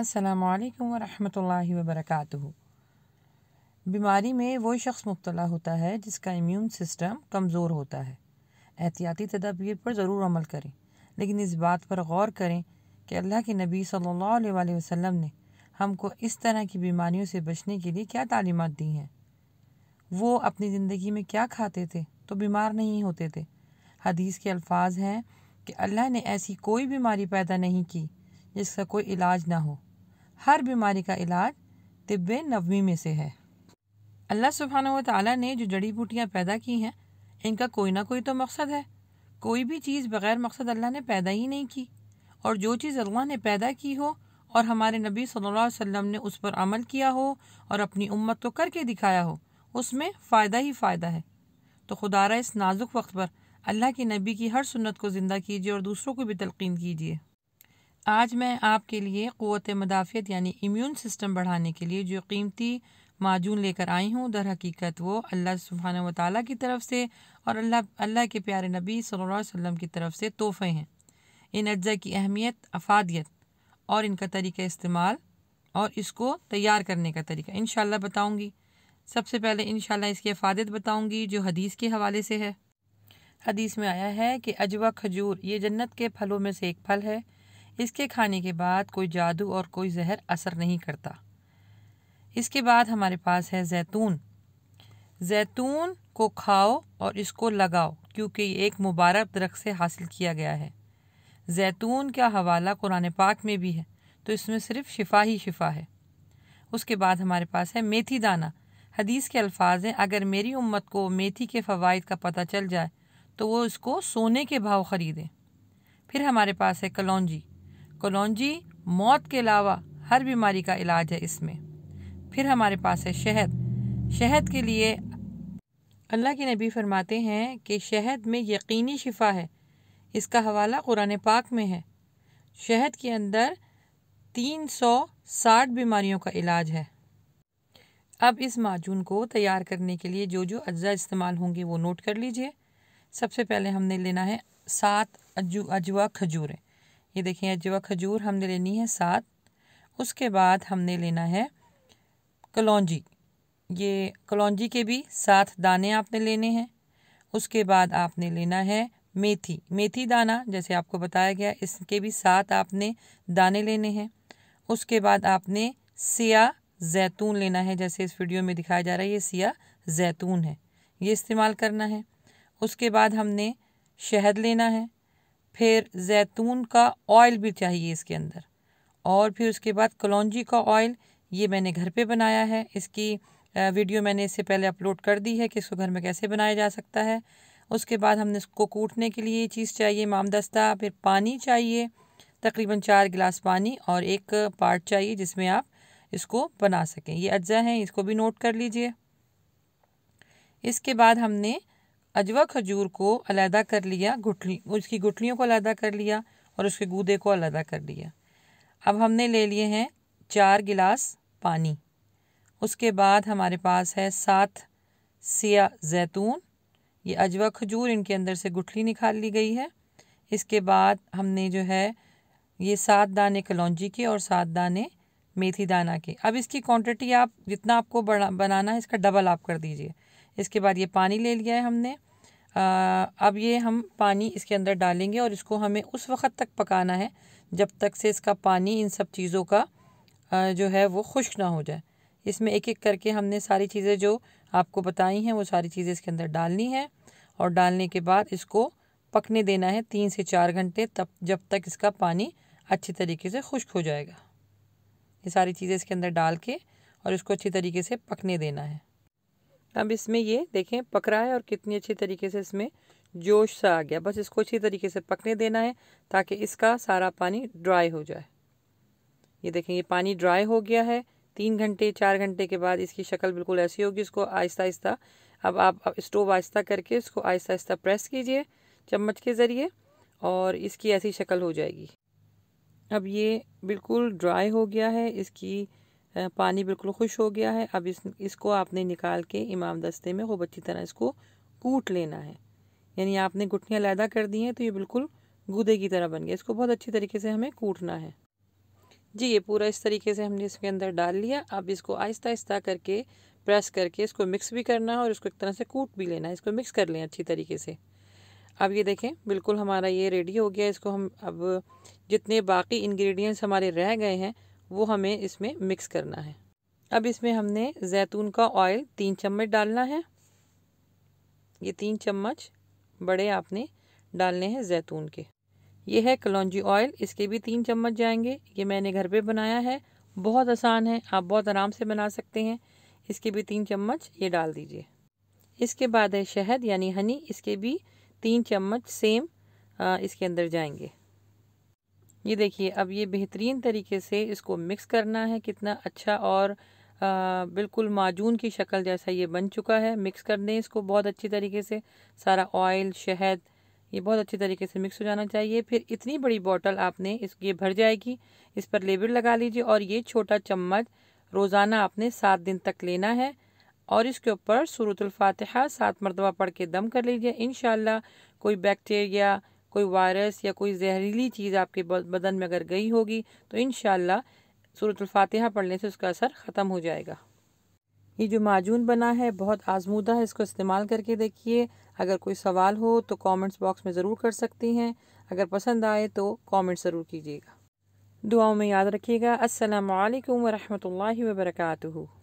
अस्सलाम वरहमतुल्लाहि वबरकातुहू बीमारी में वो शख्स मुबतला होता है जिसका इम्यून सिस्टम कमज़ोर होता है एहतियाती तदाबीर पर ज़रूर अमल करें लेकिन इस बात पर गौर करें कि अल्लाह के नबी सल्लल्लाहु अलैहि वसल्लम ने हमको इस तरह की बीमारियों से बचने के लिए क्या तालीमत दी हैं वो अपनी ज़िंदगी में क्या खाते थे तो बीमार नहीं होते थे हदीस के अल्फाज हैं कि अल्लाह ने ऐसी कोई बीमारी पैदा नहीं की जिसका कोई इलाज ना हो हर बीमारी का इलाज तिब नवमी में से है अल्लाह सुबहान तला ने जो जड़ी बूटियाँ पैदा की हैं इनका कोई ना कोई तो मकसद है कोई भी चीज़ बग़ैर मकसद अल्लाह ने पैदा ही नहीं की और जो चीज़ अल्लाह ने पैदा की हो और हमारे नबी सल्लल्लाहु अलैहि वसल्लम ने उस पर अमल किया हो और अपनी उम्मत को तो करके दिखाया हो उसमें फ़ायदा ही फ़ायदा है तो खुदारा इस नाजुक वक्त पर अल्लाह के नबी की हर सुन्नत को ज़िंदा कीजिए और दूसरों को भी तलकिन कीजिए आज मैं आपके लिए क़वत मदाफ़त यानी इम्यून सिस्टम बढ़ाने के लिए जो कीमती माजून लेकर आई हूँ दर हकीकत वो अल्लाह सुबहान व ताली की तरफ से और अल्लाह अल्लाह के प्यारे नबी सल्लल्लाहु अलैहि वसल्लम की तरफ से तोहफ़े हैं इन अज्जा की अहमियत अफादियत और इनका तरीका इस्तेमाल और इसको तैयार करने का तरीका इन बताऊँगी सबसे पहले इन शाला इसकी अफादियत बताऊँगी जो हदीस के हवाले से है हदीस में आया है कि अजवा खजूर ये जन्नत के फलों में से एक फल है इसके खाने के बाद कोई जादू और कोई जहर असर नहीं करता इसके बाद हमारे पास है जैतून जैतून को खाओ और इसको लगाओ क्योंकि ये एक मुबारक दरख्त से हासिल किया गया है जैतून का हवाला कुरान पाक में भी है तो इसमें सिर्फ शिफा ही शिफा है उसके बाद हमारे पास है मेथी दाना हदीस के अल्फाज हैं अगर मेरी उम्मत को मेथी के फ़वाद का पता चल जाए तो वो इसको सोने के भाव ख़रीदें फिर हमारे पास है कलौजी कलौजी मौत के अलावा हर बीमारी का इलाज है इसमें फिर हमारे पास है शहद शहद के लिए अल्लाह के नबी फरमाते हैं कि शहद में यकीनी शिफा है इसका हवाला कुरान पाक में है शहद के अंदर तीन सौ साठ बीमारियों का इलाज है अब इस माजून को तैयार करने के लिए जो जो अज्जा इस्तेमाल होंगे वो नोट कर लीजिए सबसे पहले हमने लेना है सात अजू अजवा खजूरें ये देखें अजवा खजूर हमने लेनी है सात उसके बाद हमने लेना है कलौजी ये कलौजी के भी सात दाने आपने लेने हैं उसके बाद आपने लेना है मेथी मेथी दाना जैसे आपको बताया गया इसके भी सात आपने दाने लेने हैं उसके बाद आपने सिया जैतून लेना है जैसे इस वीडियो में दिखाया जा रहा है ये सिया जैतून है ये इस्तेमाल करना है उसके बाद हमने शहद लेना है फिर जैतून का ऑयल भी चाहिए इसके अंदर और फिर उसके बाद कलौजी का ऑयल ये मैंने घर पे बनाया है इसकी वीडियो मैंने इससे पहले अपलोड कर दी है कि इसको घर में कैसे बनाया जा सकता है उसके बाद हमने इसको कूटने के लिए ये चीज़ चाहिए मामदस्ता फिर पानी चाहिए तकरीबन चार गिलास पानी और एक पार्ट चाहिए जिसमें आप इसको बना सकें ये अज्जा हैं इसको भी नोट कर लीजिए इसके बाद हमने अजवा खजूर को अलहदा कर लिया गुठली उसकी गुठलियों को अलहदा कर लिया और उसके गूदे को अलहदा कर लिया अब हमने ले लिए हैं चार गिलास पानी उसके बाद हमारे पास है सात सिया जैतून ये अजवा खजूर इनके अंदर से गुठली निकाल ली गई है इसके बाद हमने जो है ये सात दाने कलौजी के और सात दाने मेथी दाना के अब इसकी क्वांटिटी आप जितना आपको बना बनाना है इसका डबल आप कर दीजिए इसके बाद ये पानी ले लिया है हमने आ, अब ये हम पानी इसके अंदर डालेंगे और इसको हमें उस वक्त तक पकाना है जब तक से इसका पानी इन सब चीज़ों का आ, जो है वो खुश्क ना हो जाए इसमें एक एक करके हमने सारी चीज़ें जो आपको बताई हैं वो सारी चीज़ें इसके अंदर डालनी है और डालने के बाद इसको पकने देना है तीन से चार घंटे तब जब तक इसका पानी अच्छे तरीके से खुश्क हो जाएगा ये सारी चीज़ें इसके अंदर डाल के और इसको अच्छी तरीके से पकने देना है अब इसमें ये देखें पक रहा है और कितनी अच्छी तरीके से इसमें जोश सा आ गया बस इसको अच्छी तरीके से पकने देना है ताकि इसका सारा पानी ड्राई हो जाए ये देखें ये पानी ड्राई हो गया है तीन घंटे चार घंटे के बाद इसकी शक्ल बिल्कुल ऐसी होगी इसको आहिस्ता आहिस्ता अब आप स्टोव आहिस्ता करके इसको आहिस्ता आहिस्ता प्रेस कीजिए चम्मच के ज़रिए और इसकी ऐसी शक्ल हो जाएगी अब ये बिल्कुल ड्राई हो गया है इसकी पानी बिल्कुल खुश हो गया है अब इस इसको आपने निकाल के इमाम दस्ते में खूब अच्छी तरह इसको कूट लेना है यानी आपने घुटनियाँ लैदा कर दी हैं तो ये बिल्कुल गूदे की तरह बन गया इसको बहुत अच्छी तरीके से हमें कूटना है जी ये पूरा इस तरीके से हमने इसके अंदर डाल लिया अब इसको आहिस्ता आहिस्ता करके प्रेस करके इसको मिक्स भी करना है और इसको एक तरह से कूट भी लेना है इसको मिक्स कर लें अच्छी तरीके से अब ये देखें बिल्कुल हमारा ये रेडी हो गया इसको हम अब जितने बाकी इंग्रेडिएंट्स हमारे रह गए हैं वो हमें इसमें मिक्स करना है अब इसमें हमने जैतून का ऑयल तीन चम्मच डालना है ये तीन चम्मच बड़े आपने डालने हैं जैतून के ये है कलौजी ऑयल इसके भी तीन चम्मच जाएंगे ये मैंने घर पे बनाया है बहुत आसान है आप बहुत आराम से बना सकते हैं इसके भी तीन चम्मच ये डाल दीजिए इसके बाद है शहद यानी हनी इसके भी तीन चम्मच सेम इसके अंदर जाएंगे ये देखिए अब ये बेहतरीन तरीके से इसको मिक्स करना है कितना अच्छा और आ, बिल्कुल माजून की शक्ल जैसा ये बन चुका है मिक्स कर दें इसको बहुत अच्छी तरीके से सारा ऑयल शहद ये बहुत अच्छी तरीके से मिक्स हो जाना चाहिए फिर इतनी बड़ी बॉटल आपने इस ये भर जाएगी इस पर लेबल लगा लीजिए और ये छोटा चम्मच रोज़ाना आपने सात दिन तक लेना है और इसके ऊपर सूरतुल सात मरतबा पढ़ के दम कर लीजिए इन कोई बैक्टीरिया कोई वायरस या कोई जहरीली चीज़ आपके बदन में अगर गई होगी तो इन सूरतफातिहा पढ़ने से उसका असर ख़त्म हो जाएगा ये जो माजून बना है बहुत आजमूदा है इसको इस्तेमाल करके देखिए अगर कोई सवाल हो तो कमेंट्स बॉक्स में ज़रूर कर सकती हैं अगर पसंद आए तो कमेंट ज़रूर कीजिएगा दुआओं में याद रखिएगा असलकम वरहमल वर्का